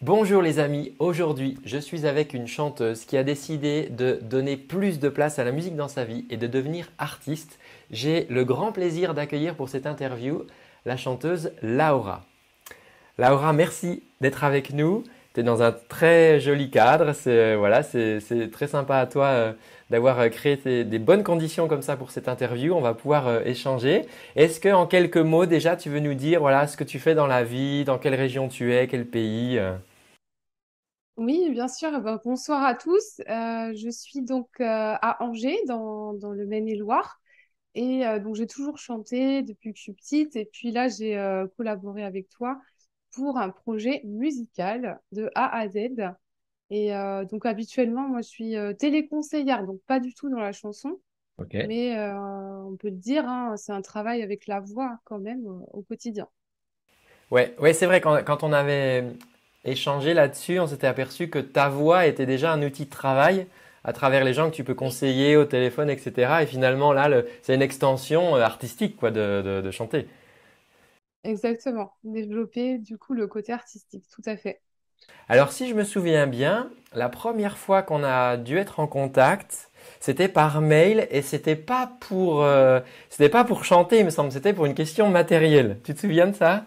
Bonjour les amis, aujourd'hui je suis avec une chanteuse qui a décidé de donner plus de place à la musique dans sa vie et de devenir artiste. J'ai le grand plaisir d'accueillir pour cette interview la chanteuse Laura. Laura, merci d'être avec nous. Tu es dans un très joli cadre, c'est euh, voilà, très sympa à toi euh, d'avoir euh, créé des, bonnes conditions comme ça pour cette interview. On va pouvoir échanger. Est-ce que en quelques mots déjà tu veux nous dire voilà ce que tu fais dans la vie, dans quelle région tu es, quel pays oui, bien sûr. Bah, bonsoir à tous. Euh, je suis donc euh, à Angers, dans, le Maine-et-Loire. Et euh, donc, j'ai toujours chanté depuis que je suis petite. Et puis là, j'ai collaboré avec toi pour un projet musical de A à Z. Et donc, habituellement, moi, je suis téléconseillère, donc pas du tout dans la chanson. Mais on peut le dire, hein, c'est un travail avec la voix quand même au quotidien. Ouais, ouais c'est vrai, quand, quand on avait Échanger là-dessus, on s'était aperçu que ta voix était déjà un outil de travail à travers les gens que tu peux conseiller au téléphone, etc. Et finalement, là, c'est une extension euh, artistique quoi, de, chanter. Exactement, développer du coup le côté artistique, tout à fait. Alors si je me souviens bien, la première fois qu'on a dû être en contact, c'était par mail et c'était pas pour, euh, c'était pas pour chanter, il me semble, c'était pour une question matérielle. Tu te souviens de ça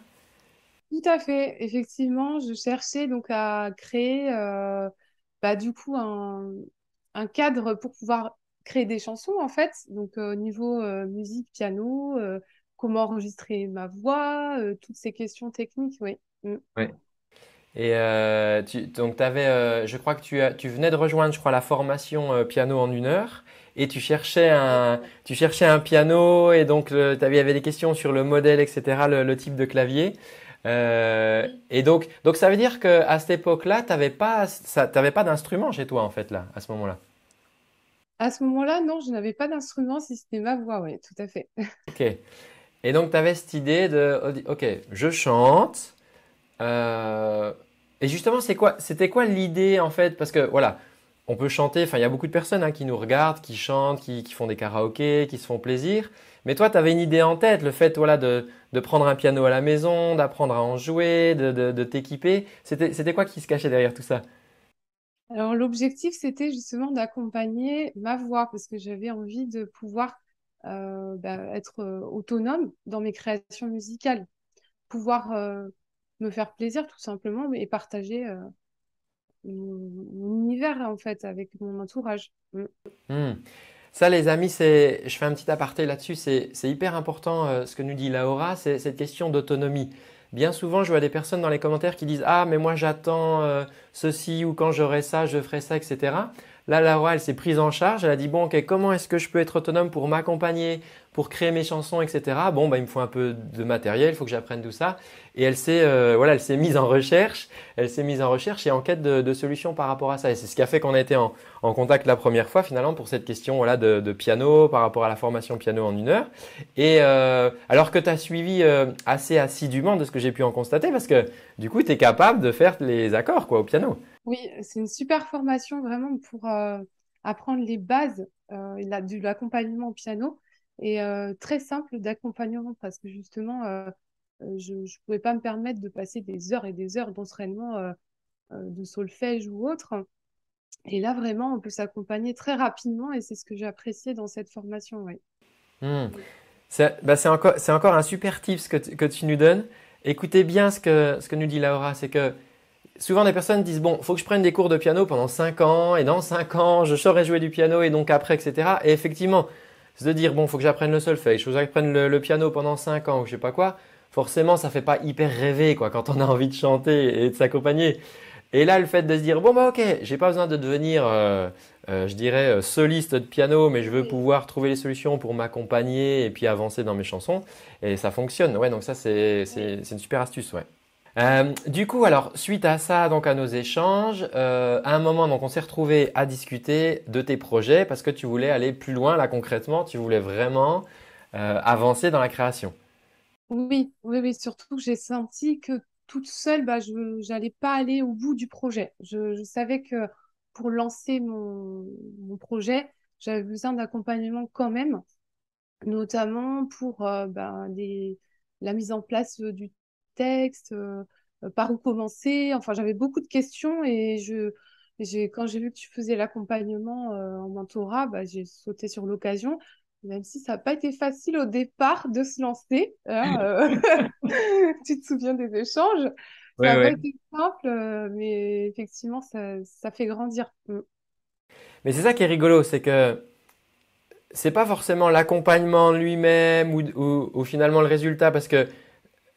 tout à fait. Effectivement, je cherchais donc à créer euh, bah, du coup un, cadre pour pouvoir créer des chansons en fait. Donc euh, au niveau euh, musique, piano, comment enregistrer ma voix, toutes ces questions techniques, oui. Mm. Et donc je crois que tu, venais de rejoindre, je crois, la formation piano en une heure et tu cherchais un, tu cherchais un piano et donc tu avait des questions sur le modèle, etc., le type de clavier. Euh, et donc, donc ça veut dire que à cette époque-là, tu pas, ça, t'avais pas d'instrument chez toi en fait là, à ce moment-là. À ce moment-là, non, je n'avais pas d'instrument, si c'était ma voix, oui, tout à fait. Ok. Et donc, tu avais cette idée de, oh, ok, je chante. Euh, et justement, c'est quoi, c'était quoi l'idée en fait Parce que voilà, on peut chanter. Enfin, il y a beaucoup de personnes hein, qui nous regardent, qui chantent, qui, qui font des karaokés, qui se font plaisir. Mais toi, tu avais une idée en tête, le fait voilà, de, de prendre un piano à la maison, d'apprendre à en jouer, de, de, t'équiper. C'était quoi qui se cachait derrière tout ça Alors l'objectif, c'était justement d'accompagner ma voix, parce que j'avais envie de pouvoir euh, bah, être euh, autonome dans mes créations musicales, pouvoir euh, me faire plaisir tout simplement et partager mon, univers en fait avec mon entourage. Mmh. Ça, les amis, c'est, je fais un petit aparté là-dessus, c'est hyper important euh, ce que nous dit Laura, c'est cette question d'autonomie. Bien souvent, je vois des personnes dans les commentaires qui disent Ah, mais moi j'attends euh, ceci ou quand j'aurai ça, je ferai ça, etc. Là, Laura, elle s'est prise en charge. Elle a dit bon, ok, comment est-ce que je peux être autonome pour m'accompagner, pour créer mes chansons, etc. Bon, bah, il me faut un peu de matériel, il faut que j'apprenne tout ça. Et elle s'est, euh, voilà, elle s'est mise en recherche. Elle s'est mise en recherche et en quête de, solutions par rapport à ça. Et c'est ce qui a fait qu'on a été en, contact la première fois, finalement, pour cette question, voilà, de, piano par rapport à la formation piano en une heure. Et euh, alors que tu as suivi euh, assez assidûment de ce que j'ai pu en constater, parce que du coup, tu es capable de faire les accords, quoi, au piano. Oui, c'est une super formation vraiment pour euh, apprendre les bases euh, de l'accompagnement au piano et euh, très simple d'accompagnement parce que justement, euh, je ne pouvais pas me permettre de passer des heures et des heures d'entraînement de solfège ou autre. Et là, vraiment, on peut s'accompagner très rapidement et c'est ce que j'ai apprécié dans cette formation. Ouais. Mmh. Bah, c'est encore, un super tip que, que, tu nous donnes. Écoutez bien ce que nous dit Laura, c'est que souvent les personnes disent bon, faut que je prenne des cours de piano pendant 5 ans et dans 5 ans, je saurai jouer du piano et donc après, etc. Et effectivement, se dire bon, faut que j'apprenne le solfège, faut que j'apprenne le, piano pendant 5 ans ou je sais pas quoi. Forcément, ça fait pas hyper rêver quoi quand on a envie de chanter et de s'accompagner. Et là, le fait de se dire bon bah ok, j'ai pas besoin de devenir, euh, euh, je dirais euh, soliste de piano, mais je veux pouvoir trouver les solutions pour m'accompagner et puis avancer dans mes chansons. Et ça fonctionne. Ouais, donc ça c'est une super astuce. Ouais. Euh, du coup, alors suite à ça, donc à nos échanges, euh, à un moment, donc on s'est retrouvé à discuter de tes projets parce que tu voulais aller plus loin là concrètement, tu voulais vraiment euh, avancer dans la création. Oui, oui, oui. Surtout, j'ai senti que toute seule, bah, je n'allais pas aller au bout du projet. Je, savais que pour lancer mon, projet, j'avais besoin d'accompagnement quand même, notamment pour bah, la mise en place du texte, euh, par où commencer. Enfin, j'avais beaucoup de questions et je, quand j'ai vu que tu faisais l'accompagnement euh, en mentorat, bah, j'ai sauté sur l'occasion, même si ça n'a pas été facile au départ de se lancer. Hein, euh, tu te souviens des échanges Ça n'a été simple, mais effectivement, ça, ça fait grandir. Mm. Mais c'est ça qui est rigolo, c'est que c'est pas forcément l'accompagnement lui-même ou, finalement le résultat, parce que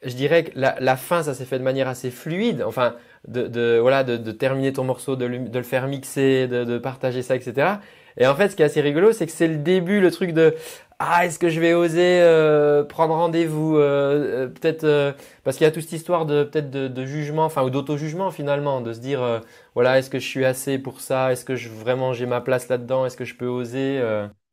je dirais que la, fin, ça s'est fait de manière assez fluide. Enfin, de, voilà, de, terminer ton morceau, de le, faire mixer, de, partager ça, etc. Et en fait, ce qui est assez rigolo, c'est que c'est le début, le truc de ah, est-ce que je vais oser euh, prendre rendez-vous euh, euh Peut-être euh, parce qu'il y a toute cette histoire de peut-être de, jugement, enfin ou d'auto-jugement finalement, de se dire voilà, est-ce que je suis assez pour ça Est-ce que je, vraiment j'ai ma place là-dedans Est-ce que je peux oser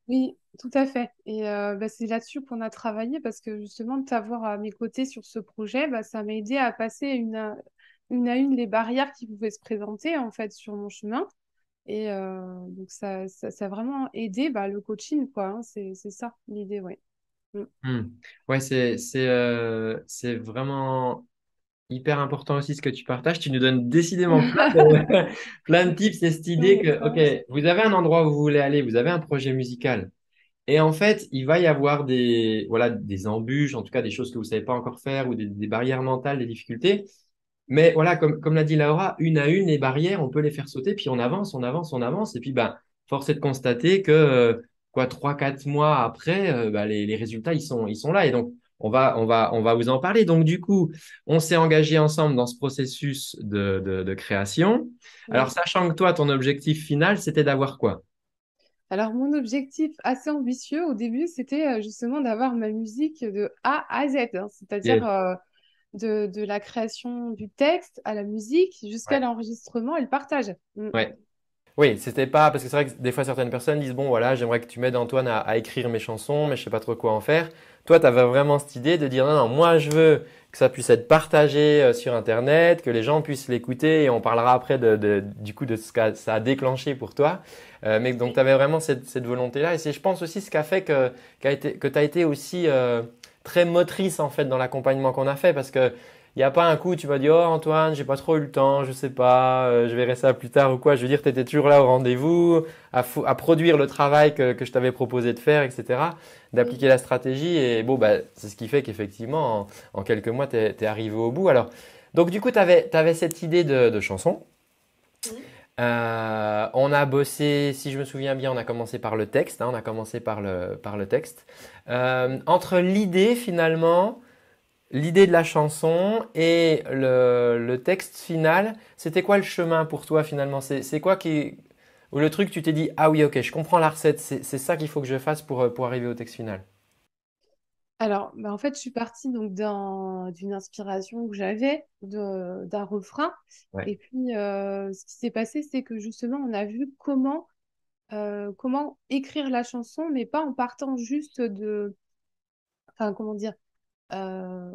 Oui, tout à fait. Et euh, bah, c'est là-dessus qu'on a travaillé parce que justement, de t'avoir à mes côtés sur ce projet, bah, ça m'a aidé à passer euh, une à, une les barrières qui pouvaient se présenter en fait sur mon chemin. Et euh, donc, ça, ça, a vraiment aidé bah, le coaching, quoi. Hein, c'est ça l'idée, ouais. Mmh. Mmh. c'est vraiment hyper important aussi ce que tu partages. Tu nous donnes décidément plein de, tips C'est cette idée que, OK, vous avez un endroit où vous voulez aller, vous avez un projet musical, et en fait, il va y avoir des, voilà, des embûches, en tout cas des choses que vous ne savez pas encore faire ou des, barrières mentales, des difficultés. Mais voilà, comme, l'a dit Laura, une à une, les barrières, on peut les faire sauter, puis on avance, on avance, on avance. Et puis, bah, force est de constater que euh, quoi, 3-4 mois après, euh, bah, les, résultats, ils sont, ils sont là. Et donc, on va, on, va, on va vous en parler. Donc, du coup, on s'est engagé ensemble dans ce processus de création. Alors, sachant que toi, ton objectif final, c'était d'avoir quoi alors, mon objectif assez ambitieux au début, c'était euh, justement d'avoir ma musique de A à Z, hein. c'est-à-dire euh, de, la création du texte à la musique jusqu'à l'enregistrement et le partage. Mm, mm. Oui, c'était pas parce que c'est vrai que des fois certaines personnes disent bon voilà j'aimerais que tu m'aides Antoine à, écrire mes chansons mais je sais pas trop quoi en faire. Toi tu avais vraiment cette idée de dire non non moi je veux que ça puisse être partagé euh, sur internet, que les gens puissent l'écouter et on parlera après du coup de ce que ça a déclenché pour toi. Euh, mais donc tu avais vraiment cette, volonté là et c'est je pense aussi ce qui a fait que été, tu as été aussi euh, très motrice en fait dans l'accompagnement qu'on a fait parce que il n'y a pas un coup où tu vas dire oh Antoine, j'ai pas trop eu le temps, je sais pas, euh, je verrai ça plus tard ou quoi. Je veux dire, tu étais toujours là au rendez-vous, à, produire le travail que, que je t'avais proposé de faire, etc. D'appliquer la stratégie et bon, bah, c'est ce qui fait qu'effectivement, en, quelques mois, tu es, arrivé au bout. Alors, donc du coup, tu avais, cette idée de, chanson. Euh, on a bossé, si je me souviens bien, on a commencé par le texte. Hein, on a commencé par le, par le texte. Euh, entre l'idée finalement l'idée de la chanson et le, le texte final, c'était quoi le chemin pour toi finalement C'est quoi qui... Ou le truc, tu t'es dit, ah oui, ok, je comprends la recette, c'est ça qu'il faut que je fasse pour, pour arriver au texte final Alors, bah, en fait, je suis partie donc d'une inspiration que j'avais, d'un refrain. Et puis, euh, ce qui s'est passé, c'est que justement, on a vu comment, euh, comment écrire la chanson, mais pas en partant juste de... Enfin, comment dire euh,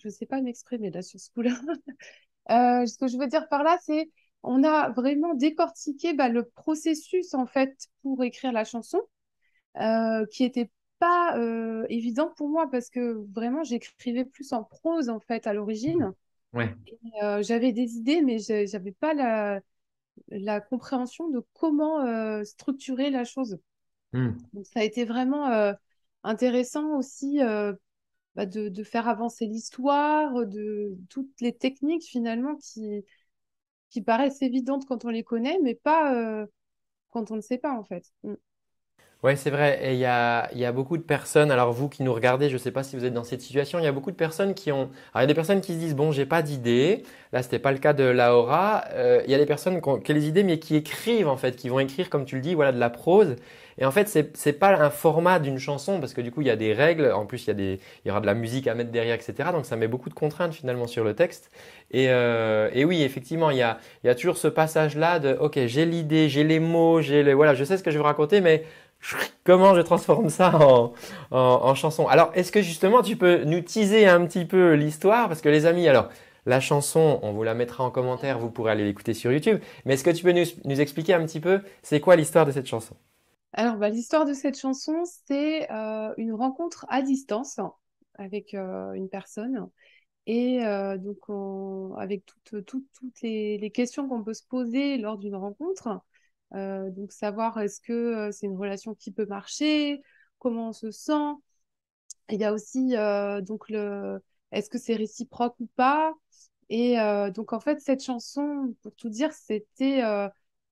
je ne sais pas m'exprimer là sur ce coup-là. Euh, ce que je veux dire par là, c'est on a vraiment décortiqué bah, le processus en fait pour écrire la chanson, euh, qui était pas évident pour moi parce que vraiment j'écrivais plus en prose en fait à l'origine. Ouais. j'avais des idées, mais j'avais pas la, compréhension de comment structurer la chose. Hmm. Donc, ça a été vraiment intéressant aussi bah, de, faire avancer l'histoire, de toutes les techniques finalement qui, qui paraissent évidentes quand on les connaît, mais pas euh, quand on ne sait pas en fait. Mm. Oui, c'est vrai. Et il y a, y a, beaucoup de personnes, alors vous qui nous regardez, je ne sais pas si vous êtes dans cette situation, il y a beaucoup de personnes qui ont... Alors il y a des personnes qui se disent, bon, j'ai pas d'idée. Là, ce n'était pas le cas de Laura. Euh, il y a des personnes qui ont, des idées, mais qui écrivent en fait, qui vont écrire, comme tu le dis, voilà, de la prose. Et en fait, c'est pas un format d'une chanson parce que du coup, il y a des règles. En plus, il y, a des, il y aura de la musique à mettre derrière, etc. Donc, ça met beaucoup de contraintes finalement sur le texte. Et, euh, et oui, effectivement, il y a, il y a toujours ce passage-là de OK, j'ai l'idée, j'ai les mots, j'ai les… » voilà, je sais ce que je veux raconter, mais comment je transforme ça en, en, en chanson. Alors, est-ce que justement, tu peux nous teaser un petit peu l'histoire Parce que les amis, alors. La chanson, on vous la mettra en commentaire, vous pourrez aller l'écouter sur YouTube. Mais est-ce que tu peux nous, nous expliquer un petit peu, c'est quoi l'histoire de cette chanson alors, bah, l'histoire de cette chanson, c'est euh, une rencontre à distance avec euh, une personne. Et euh, donc, avec toutes, les, les, questions qu'on peut se poser lors d'une rencontre, donc savoir est-ce que c'est une relation qui peut marcher, comment on se sent. Il y a aussi donc le est-ce que c'est réciproque ou pas. Et donc en fait cette chanson, pour tout dire, c'était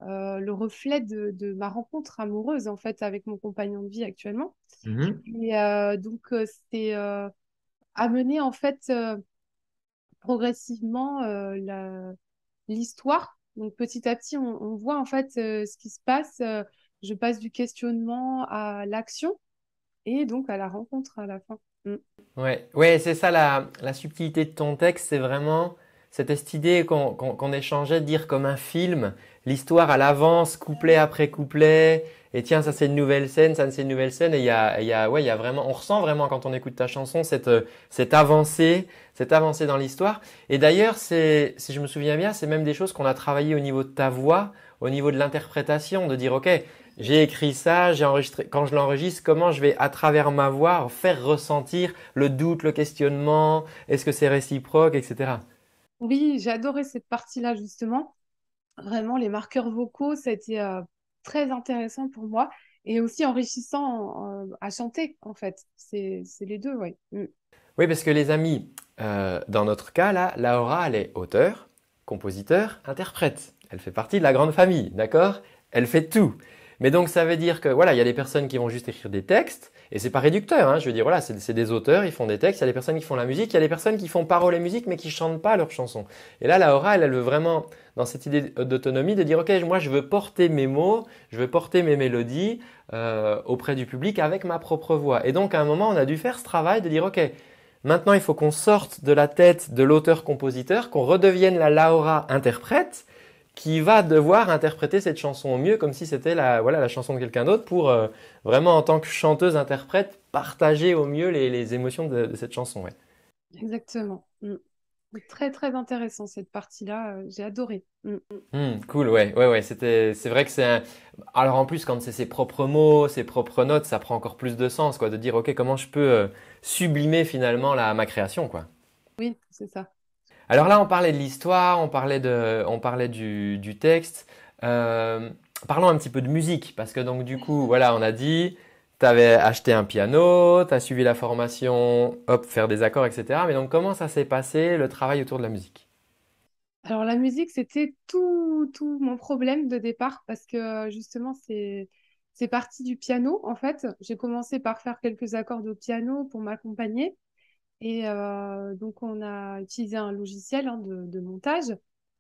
euh, le reflet de, ma rencontre amoureuse en fait avec mon compagnon de vie actuellement. Mhm. Et euh, donc euh, c'est amener en fait progressivement l'histoire. Donc petit à petit on, voit en fait ce qui se passe. je passe du questionnement à l'action et donc à la rencontre à la fin. Mm. Ouais, ouais c'est ça la, la, subtilité de ton texte, c'est vraiment c'était cette idée qu'on échangeait de dire comme un film, l'histoire à l'avance, couplet après couplet, et tiens, ça c'est une nouvelle scène, ça c'est une nouvelle scène, et il y a, ouais, y a vraiment, on ressent vraiment quand on écoute ta chanson cette, euh, cette avancée, cette avancée dans l'histoire. Et d'ailleurs, c'est, si je me souviens bien, c'est même des choses qu'on a travaillées au niveau de ta voix, au niveau de l'interprétation, de dire, OK, j'ai écrit ça, j'ai enregistré, quand je l'enregistre, comment je vais, à travers ma voix, faire ressentir le doute, le questionnement, est-ce que c'est réciproque, etc. Oui, j'ai adoré cette partie-là, justement. Vraiment, les marqueurs vocaux, ça a été euh, très intéressant pour moi et aussi enrichissant euh, à chanter, en fait. C'est les deux, oui. Mm. Oui, parce que les amis, euh, dans notre cas, là, Laura, elle est auteur, compositeur, interprète. Elle fait partie de la grande famille, d'accord Elle fait tout. Mais donc ça veut dire que voilà, il y a des personnes qui vont juste écrire des textes et c'est pas réducteur. Hein, je veux dire voilà, c'est des auteurs, ils font des textes. Il y a des personnes qui font la musique, il y a des personnes qui font paroles et musique mais qui chantent pas leurs chansons. Et là, l'aura, elle, elle veut vraiment dans cette idée d'autonomie de dire ok, moi je veux porter mes mots, je veux porter mes mélodies euh, auprès du public avec ma propre voix. Et donc à un moment, on a dû faire ce travail de dire ok. Maintenant, il faut qu'on sorte de la tête de l'auteur-compositeur, qu'on redevienne la Laura interprète, qui va devoir interpréter cette chanson au mieux comme si c'était la voilà la chanson de quelqu'un d'autre pour euh, vraiment en tant que chanteuse interprète partager au mieux les, émotions de, cette chanson exactement mm. très très intéressant cette partie là euh, j'ai adoré mm. Mm, cool ouais ouais ouais c'était c'est vrai que c'est alors en plus quand c'est ses propres mots ses propres notes ça prend encore plus de sens quoi de dire ok comment je peux euh, sublimer finalement la ma création quoi oui c'est ça alors là, on parlait de l'histoire, on parlait, du, texte. Euh, parlons un petit peu de musique, parce que du coup, voilà, on a dit, tu avais acheté un piano, tu as suivi la formation, hop, faire des accords, etc. Mais donc comment ça s'est passé, le travail autour de la musique Alors la musique, c'était tout, tout mon problème de départ, parce que justement, c'est... C'est parti du piano en fait. J'ai commencé par faire quelques accords de piano pour m'accompagner. Et euh, donc, on a utilisé un logiciel hein, de, montage.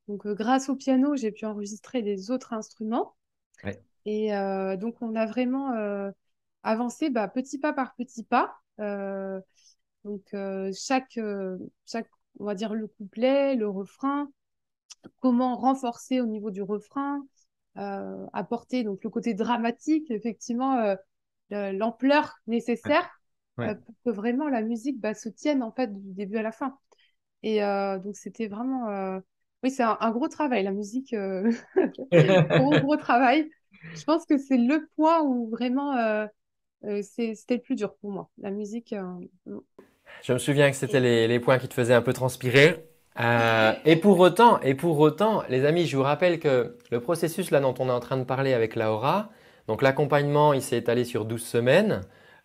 Donc, euh, grâce au piano, j'ai pu enregistrer des autres instruments. Et euh, donc, on a vraiment avancé bah, petit pas par petit pas. donc, chaque, chaque, on va dire, le couplet, le refrain, comment renforcer au niveau du refrain, apporter donc, le côté dramatique, effectivement, l'ampleur nécessaire. Euh, pour que vraiment la musique bah, se tienne en fait du début à la fin. Et euh, donc c'était vraiment, euh, oui, c'est un, gros travail la musique, gros gros travail. Je pense que c'est le point où vraiment c'était le plus dur pour moi, la musique. Mm. Je me souviens que c'était les, les, points qui te faisaient un peu transpirer. et pour autant, et pour autant, les amis, je vous rappelle que le processus là dont on est en train de parler avec Laura, donc l'accompagnement, il s'est étalé sur 12 semaines.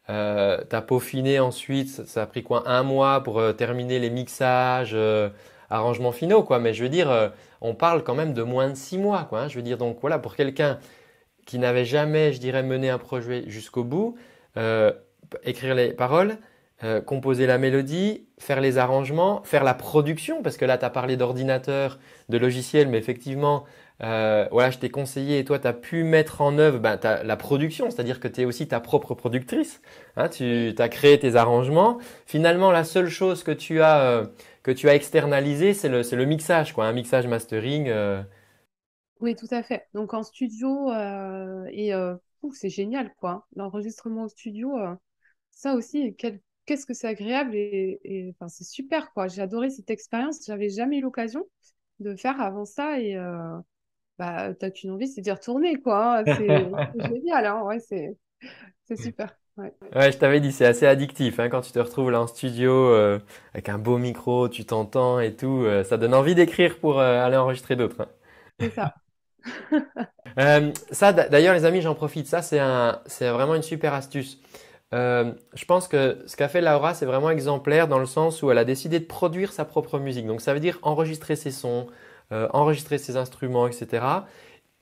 Euh, t'as peaufiné ensuite, ça, a pris quoi un mois pour euh, terminer les mixages, euh, arrangements finaux, quoi. Mais je veux dire, euh, on parle quand même de moins de six mois, quoi. Hein. Je veux dire, donc voilà, pour quelqu'un qui n'avait jamais, je dirais, mené un projet jusqu'au bout, écrire les paroles, composer la mélodie, faire les arrangements, faire la production, parce que là, tu as parlé d'ordinateur, de logiciel, mais effectivement, euh, voilà, je t'ai conseillé et toi, tu as pu mettre en œuvre ben, la production, c'est-à-dire que tu es aussi ta propre productrice. Hein, tu as créé tes arrangements. Finalement, la seule chose que tu as, euh, que tu as externalisé c'est le, le, mixage, quoi, un mixage mastering. Euh. Oui, tout à fait. Donc en studio, euh, et c'est génial, quoi. L'enregistrement au studio, ça aussi, qu'est-ce que c'est agréable et, et enfin, c'est super quoi. J'ai adoré cette expérience, j'avais jamais eu l'occasion de faire avant ça et, euh, bah, t'as qu'une envie, c'est de retourner, quoi. Hein. C'est génial, hein, ouais, c'est super. Ouais. je t'avais dit, c'est assez addictif hein, quand tu te retrouves là en studio euh, avec un beau micro, tu t'entends et tout. Euh, ça donne envie d'écrire pour euh, aller enregistrer d'autres. Hein. C'est ça. ça, d'ailleurs, les amis, j'en profite. Ça, c'est un, c'est vraiment une super astuce. je pense que ce qu'a fait Laura, c'est vraiment exemplaire dans le sens où elle a décidé de produire sa propre musique. Donc, ça veut dire enregistrer ses sons, euh, enregistrer ses instruments, etc.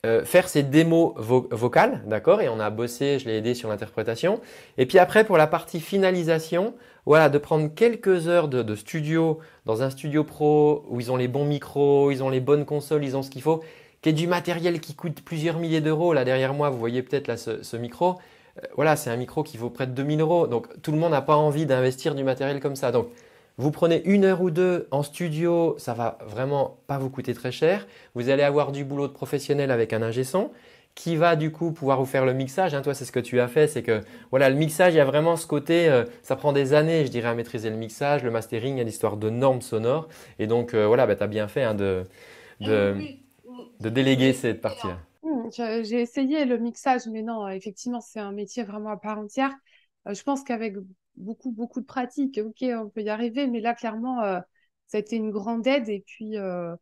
Euh, faire ses démos vocales, d'accord Et on a bossé, je l'ai aidé sur l'interprétation. Et puis après, pour la partie finalisation, voilà, de prendre quelques heures de, studio dans un studio pro où ils ont les bons micros, ils ont les bonnes consoles, ils ont ce qu'il faut, qui est du matériel qui coûte plusieurs milliers d'euros. Là, derrière moi, vous voyez peut-être là ce, micro. Euh, voilà, c'est un micro qui vaut près de 2000 euros. Donc, tout le monde n'a pas envie d'investir du matériel comme ça. Donc, vous prenez une heure ou deux en studio, ça va vraiment pas vous coûter très cher. Vous allez avoir du boulot de professionnel avec un ingé son qui va du coup pouvoir vous faire le mixage. Hein, toi, c'est ce que tu as fait, c'est que voilà, le mixage, il y a vraiment ce côté, euh, ça prend des années, je dirais, à maîtriser le mixage, le mastering, il y a l'histoire de normes sonores. Et donc euh, voilà, bah, tu as bien fait hein, de, de, déléguer cette partie hmm, J'ai essayé le mixage, mais non, effectivement, c'est un métier vraiment à part entière. Euh, je pense qu'avec beaucoup, beaucoup de pratiques. Ok, on peut y arriver, mais là, clairement, euh, ça a été une grande aide. Et puis, euh,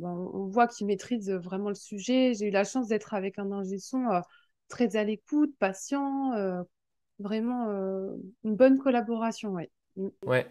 on voit qu'ils maîtrise vraiment le sujet. J'ai eu la chance d'être avec un ingé son euh, très à l'écoute, patient, vraiment une bonne collaboration. Ouais. Mm. Ouais.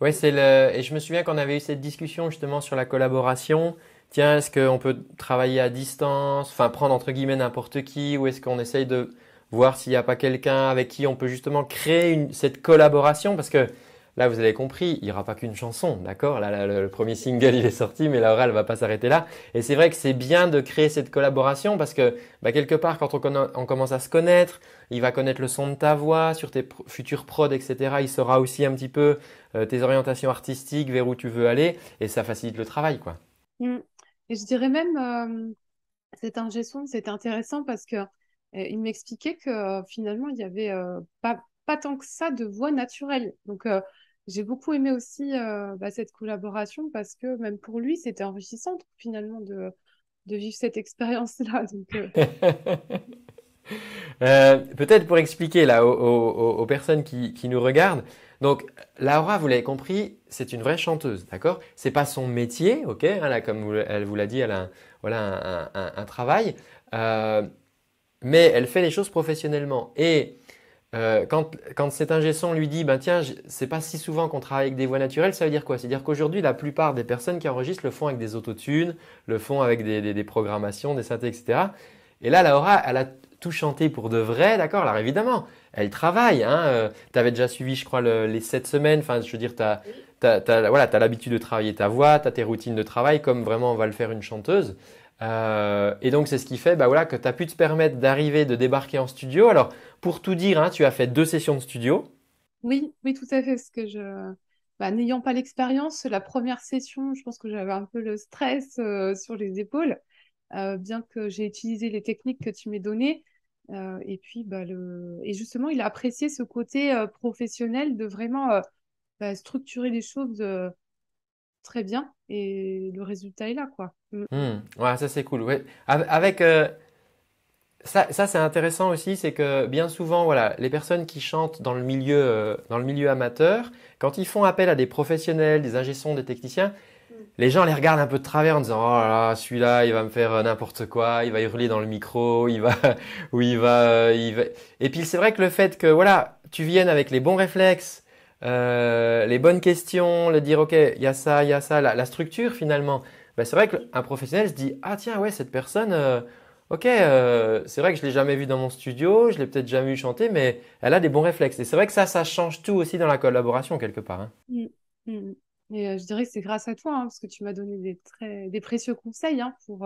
Ouais, c'est le. Et je me souviens qu'on avait eu cette discussion justement sur la collaboration. Tiens, est-ce qu'on peut travailler à distance, enfin prendre entre guillemets n'importe qui, ou est-ce qu'on essaye de voir s'il n'y a pas quelqu'un avec qui on peut justement créer cette collaboration parce que là, vous avez compris, il n'y aura pas qu'une chanson, d'accord là, le, premier single, il est sorti, mais Laura, elle va pas s'arrêter là. Et c'est vrai que c'est bien de créer cette collaboration parce que, bah, quelque part, quand on, commence à se connaître, il va connaître le son de ta voix sur tes futurs prods, etc. Il saura aussi un petit peu euh, tes orientations artistiques, vers où tu veux aller, et ça facilite le travail, quoi. Mmh. je dirais même, euh, c'est cet ingé c'est intéressant parce que il m'expliquait que euh, finalement, il n'y avait euh, pas, pas tant que ça de voix naturelle. Donc, euh, j'ai beaucoup aimé aussi bah, cette collaboration parce que même pour lui, c'était enrichissant finalement de, de vivre cette expérience-là. Peut-être pour expliquer là aux, aux, personnes qui, qui, nous regardent. Donc Laura, vous l'avez compris, c'est une vraie chanteuse, d'accord C'est pas son métier, ok hein, là, Comme elle vous l'a dit, elle a voilà, un travail mais elle fait les choses professionnellement. Et euh, quand, cet ingé son lui dit, ben tiens, c'est pas si souvent qu'on travaille avec des voix naturelles, ça veut dire quoi C'est-à-dire qu'aujourd'hui, la plupart des personnes qui enregistrent le font avec des autotunes, le font avec des, programmations, des synthés, etc. Et là, Laura, elle a tout chanté pour de vrai, d'accord Alors évidemment, elle travaille. Hein euh, tu avais déjà suivi, je crois, les 7 semaines. Enfin, je veux dire, tu as, voilà, as l'habitude de travailler ta voix, tu as tes routines de travail, comme vraiment on va le faire une chanteuse. Euh, et donc c'est ce qui fait bah voilà, que tu as pu te permettre d'arriver, de débarquer en studio. Alors pour tout dire, hein, tu as fait deux sessions de studio. Oui, oui, tout à fait. Parce que je, bah, n'ayant pas l'expérience, la première session, je pense que j'avais un peu le stress euh, sur les épaules, euh, bien que j'ai utilisé les techniques que tu m'as données. et puis, bah, le... et justement, il a apprécié ce côté professionnel de vraiment bah, structurer les choses très bien et le résultat est là quoi. Mm. Hmm. ça c'est cool. Avec euh, ça, c'est intéressant aussi, c'est que bien souvent voilà, les personnes qui chantent dans le milieu euh, dans le milieu amateur, quand ils font appel à des professionnels, des ingénieurs, des techniciens, mm. les gens les regardent un peu de travers en disant oh là là celui-là il va me faire euh, n'importe quoi, il va hurler dans le micro, il va ou il va, il va... et puis c'est vrai que le fait que voilà tu viennes avec les bons réflexes euh, les bonnes questions, le dire, OK, il y a ça, il y a ça, la, structure finalement. Ben, c'est vrai qu'un professionnel se dit, ah tiens, ouais, cette personne, euh, OK, euh, c'est vrai que je l'ai jamais vue dans mon studio, je l'ai peut-être jamais vue chanter, mais elle a des bons réflexes. Et c'est vrai que ça, ça change tout aussi dans la collaboration quelque part. Hein. Mm, mm, mm. Et je dirais que c'est grâce à toi, hein, parce que tu m'as donné des, très, précieux conseils hein, pour,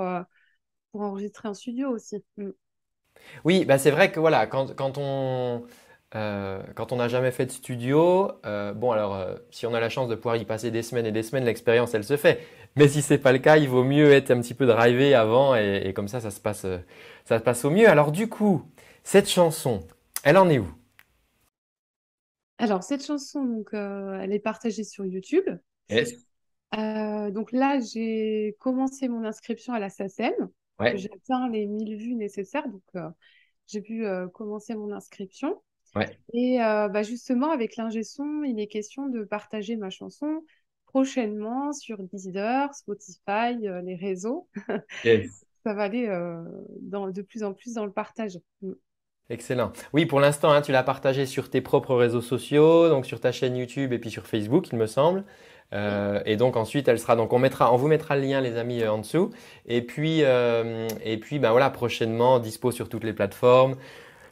pour enregistrer en studio aussi. Oui, bah c'est vrai que voilà, quand on euh, quand on n'a jamais fait de studio, euh, bon alors euh, si on a la chance de pouvoir y passer des semaines et des semaines, l'expérience elle se fait. Mais si c'est pas le cas, il vaut mieux être un petit peu drivé avant et, comme ça ça se passe, ça se passe au mieux. Alors du coup, cette chanson, elle en est où Alors cette chanson, donc elle est partagée sur YouTube. donc là j'ai commencé mon inscription à la SACEM. Ouais. J'atteins les 1000 vues nécessaires, donc j'ai pu commencer mon inscription. Et euh, bah justement, avec l'ingé son, il est question de partager ma chanson prochainement sur Deezer, Spotify, euh, les réseaux. Ça va aller euh, dans, de plus en plus dans le partage. Mm. Excellent. Oui, pour l'instant, hein, tu l'as partagé sur tes propres réseaux sociaux, donc sur ta chaîne YouTube et puis sur Facebook, il me semble. et donc ensuite, elle sera donc on mettra, on vous mettra le lien les amis en dessous. Et puis et puis bah, voilà prochainement dispo sur toutes les plateformes.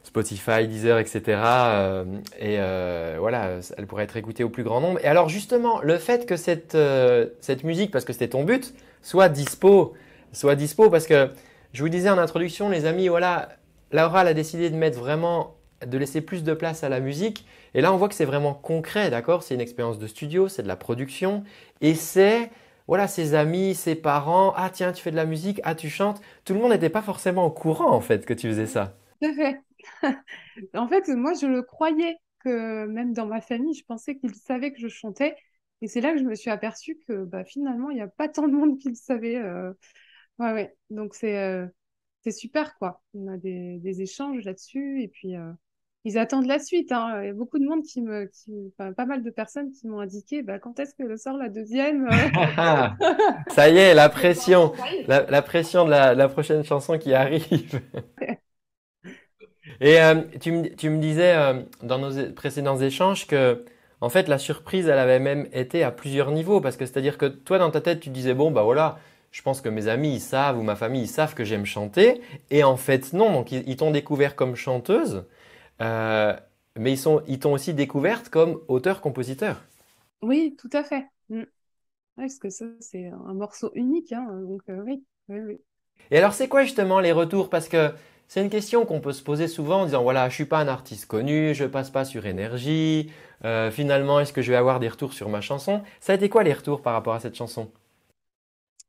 Spotify, Deezer, etc. et euh, euh, voilà, elle pourrait être écoutée au plus grand nombre. Et alors justement, le fait que euh, cette, musique, parce que c'était ton but, soit dispo, soit dispo, parce que je vous disais en introduction, les amis, voilà, Laura a décidé de mettre vraiment, de laisser plus de place à la musique. Et là, on voit que c'est vraiment concret, d'accord C'est une expérience de studio, c'est de la production, et c'est voilà, ses amis, ses parents, ah tiens, tu fais de la musique, ah tu chantes. Tout le monde n'était pas forcément au courant en fait que tu faisais ça. en fait, moi, je le croyais que même dans ma famille, je pensais qu'ils savaient que je chantais. Et c'est là que je me suis aperçue que bah, finalement, il n'y a pas tant de monde qui le savait. Euh. Ouais, Donc, euh, c'est super, quoi. On a des, des échanges là-dessus. Et puis, euh, ils attendent la suite. Hein. Il y a beaucoup de monde qui me. pas mal de personnes qui m'ont indiqué bah, quand est-ce que le sort la deuxième Ça y est, la pression. La, pression de la prochaine chanson qui arrive. Et euh, tu, me, tu, me, disais euh, dans nos précédents échanges que en fait la surprise elle avait même été à plusieurs niveaux parce que c'est-à-dire que toi dans ta tête tu disais bon bah voilà je pense que mes amis ils savent ou ma famille ils savent que j'aime chanter et en fait non donc ils, t'ont découvert comme chanteuse euh, mais ils sont ils t'ont aussi découverte comme auteur-compositeur. Oui tout à fait. est mm. parce que ça c'est un morceau unique hein, donc euh, oui. oui, oui. Et alors c'est quoi justement les retours parce que c'est une question qu'on peut se poser souvent en disant voilà, je suis pas un artiste connu, je passe pas sur énergie. Euh, finalement, est-ce que je vais avoir des retours sur ma chanson Ça a été quoi les retours par rapport à cette chanson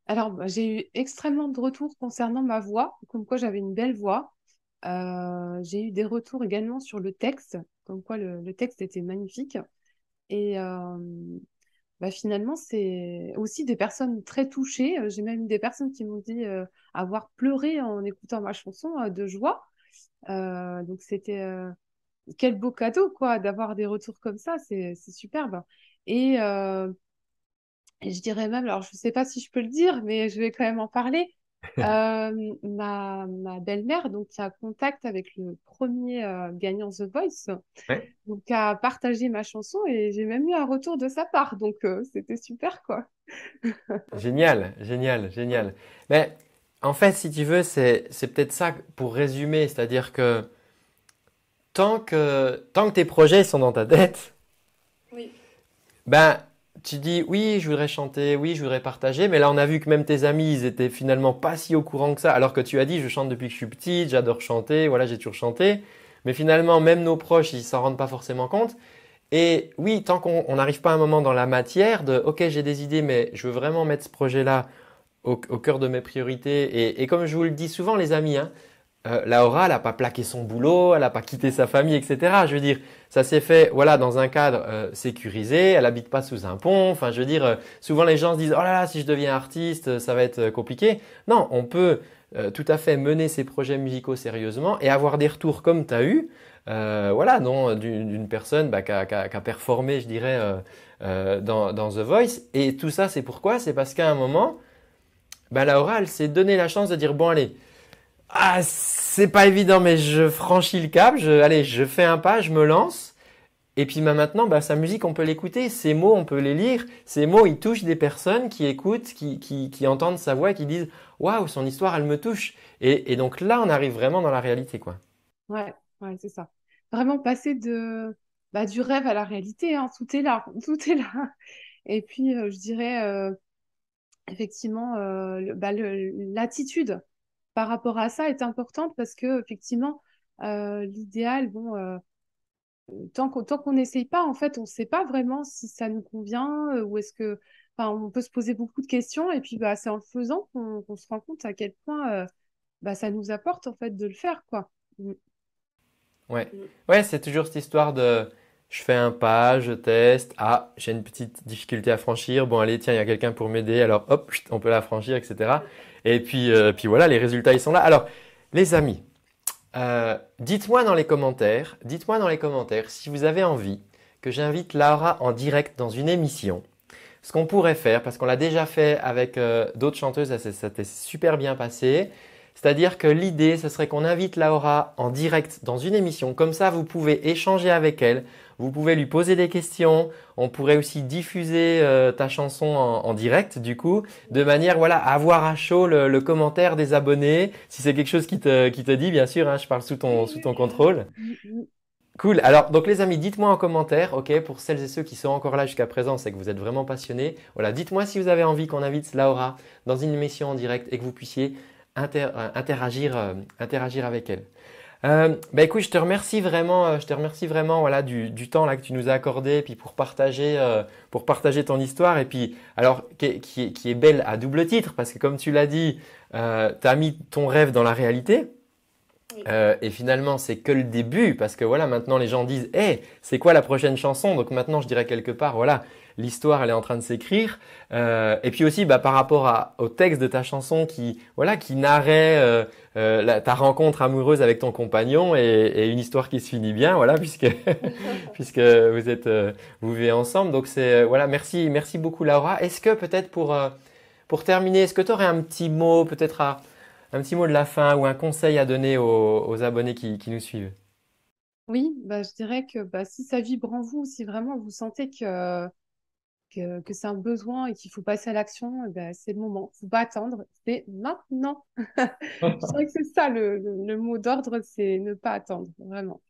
Alors, bah, j'ai eu extrêmement de retours concernant ma voix, comme quoi j'avais une belle voix. Euh, j'ai eu des retours également sur le texte, comme quoi le, texte était magnifique. Et, euh, bah, finalement, c'est aussi des personnes très touchées. Euh, j'ai même eu des personnes qui m'ont dit euh, avoir pleuré en écoutant ma chanson euh, de joie. donc, c'était quel beau cadeau, quoi, d'avoir des retours comme ça. C'est superbe. Et, et, je dirais même, alors, je ne sais pas si je peux le dire, mais je vais quand même en parler. Euh, ma, belle-mère, donc qui a contact avec le premier euh, gagnant The Voice, donc a partagé ma chanson et j'ai même eu un retour de sa part, donc euh, c'était super quoi. génial, génial, génial. Mais en fait, si tu veux, c'est peut-être ça pour résumer, c'est-à-dire que tant que tant que tes projets sont dans ta tête, ben tu dis oui, je voudrais chanter, oui, je voudrais partager, mais là on a vu que même tes amis, ils étaient finalement pas si au courant que ça, alors que tu as dit je chante depuis que je suis petit, j'adore chanter, voilà, j'ai toujours chanté, mais finalement même nos proches, ils s'en rendent pas forcément compte. Et oui, tant qu'on n'arrive pas à un moment dans la matière de ok, j'ai des idées, mais je veux vraiment mettre ce projet-là au, cœur de mes priorités. Et, comme je vous le dis souvent, les amis, hein, euh, Laura, elle n'a pas plaqué son boulot, elle n'a pas quitté sa famille, etc. Je veux dire, ça s'est fait, voilà, dans un cadre euh, sécurisé. Elle habite pas sous un pont. Enfin, je veux dire, euh, souvent les gens se disent, oh là là, si je deviens artiste, ça va être compliqué. Non, on peut tout à fait mener ses projets musicaux sérieusement et avoir des retours comme tu as eu, voilà, d'une personne bah, qui a, a, performé, je dirais, dans, The Voice. Et tout ça, c'est pourquoi C'est parce qu'à un moment, bah, Laura, elle s'est donné la chance de dire, bon allez. Ah, c'est pas évident, mais je franchis le cap. Je, allez, je fais un pas, je me lance. Et puis bah, maintenant, bah, sa musique, on peut l'écouter, ses mots, on peut les lire. Ses mots, ils touchent des personnes qui écoutent, qui, entendent sa voix, qui disent Waouh, son histoire, elle me touche. Et, donc là, on arrive vraiment dans la réalité. quoi. Ouais, ouais c'est ça. Vraiment passer de, bah, du rêve à la réalité. Hein. Tout est là, tout est là. Et puis, euh, je dirais euh, effectivement euh, bah, l'attitude par rapport à ça est importante parce que effectivement, euh, l'idéal, bon, euh, tant qu'on n'essaye pas, en fait, on ne sait pas vraiment si ça nous convient euh, ou est-ce que, on peut se poser beaucoup de questions et puis bah c'est en le faisant qu'on se rend compte à quel point bah ça nous apporte en fait de le faire quoi. Mm. Ouais, mm. ouais, c'est toujours cette histoire de je fais un pas, je teste, ah, j'ai une petite difficulté à franchir, bon allez, tiens, il y a quelqu'un pour m'aider, alors hop, on peut la franchir, etc. Et puis, euh, puis voilà, les résultats, ils sont là. Alors, les amis, euh, dites-moi dans les commentaires, dites-moi dans les commentaires si vous avez envie que j'invite Laura en direct dans une émission. Ce qu'on pourrait faire, parce qu'on l'a déjà fait avec euh, d'autres chanteuses, ça s'était super bien passé. C'est-à-dire que l'idée, ce serait qu'on invite Laura en direct dans une émission. Comme ça, vous pouvez échanger avec elle vous pouvez lui poser des questions. On pourrait aussi diffuser euh, ta chanson en, direct, du coup, de manière voilà à avoir à chaud le, commentaire des abonnés. Si c'est quelque chose qui te, dit, bien sûr, hein, je parle sous ton, contrôle. Cool. Alors, donc les amis, dites-moi en commentaire, ok, pour celles et ceux qui sont encore là jusqu'à présent, c'est que vous êtes vraiment passionnés. Voilà, dites-moi si vous avez envie qu'on invite Laura dans une émission en direct et que vous puissiez euh, euh, interagir avec elle. Euh, bah écoute, je te remercie vraiment, euh, je te remercie vraiment voilà du, temps là que tu nous as accordé, puis pour partager euh, pour partager ton histoire et puis alors qui, est belle à double titre parce que comme tu l'as dit, euh, tu as mis ton rêve dans la réalité. et finalement, c'est que le début parce que voilà, maintenant les gens disent, hé, c'est quoi la prochaine chanson Donc maintenant, je dirais quelque part, voilà, l'histoire elle est en train de s'écrire. Euh, et puis aussi bah, par rapport à, au texte de ta chanson qui voilà qui narrait euh, euh ta rencontre amoureuse avec ton compagnon et, et, une histoire qui se finit bien voilà puisque puisque vous êtes euh, vous vivez ensemble. Donc c'est euh, voilà merci merci beaucoup Laura. Est-ce que peut-être pour pour terminer est-ce que tu aurais un petit mot peut-être un petit mot de la fin ou un conseil à donner aux, aux abonnés qui, qui nous suivent oui, bah, je dirais que bah, si ça vibre en vous, si vraiment vous sentez que que, c'est un besoin et qu'il faut passer à l'action, eh ben, c'est le moment. Il ne faut pas attendre, c'est maintenant. je crois que c'est ça le mot d'ordre, c'est ne pas attendre, vraiment.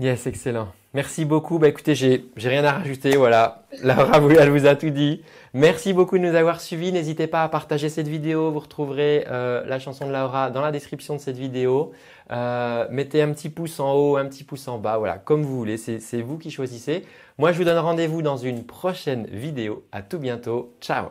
Yes, excellent. Merci beaucoup. Bah écoutez, j'ai rien à rajouter. Voilà, Laura vous, vous a tout dit. Merci beaucoup de nous avoir suivis. N'hésitez pas à partager cette vidéo. Vous retrouverez euh, la chanson de Laura dans la description de cette vidéo. Euh, mettez un petit pouce en haut, un petit pouce en bas. Voilà, comme vous voulez. C'est vous qui choisissez. Moi, je vous donne rendez-vous dans une prochaine vidéo. À tout bientôt. Ciao.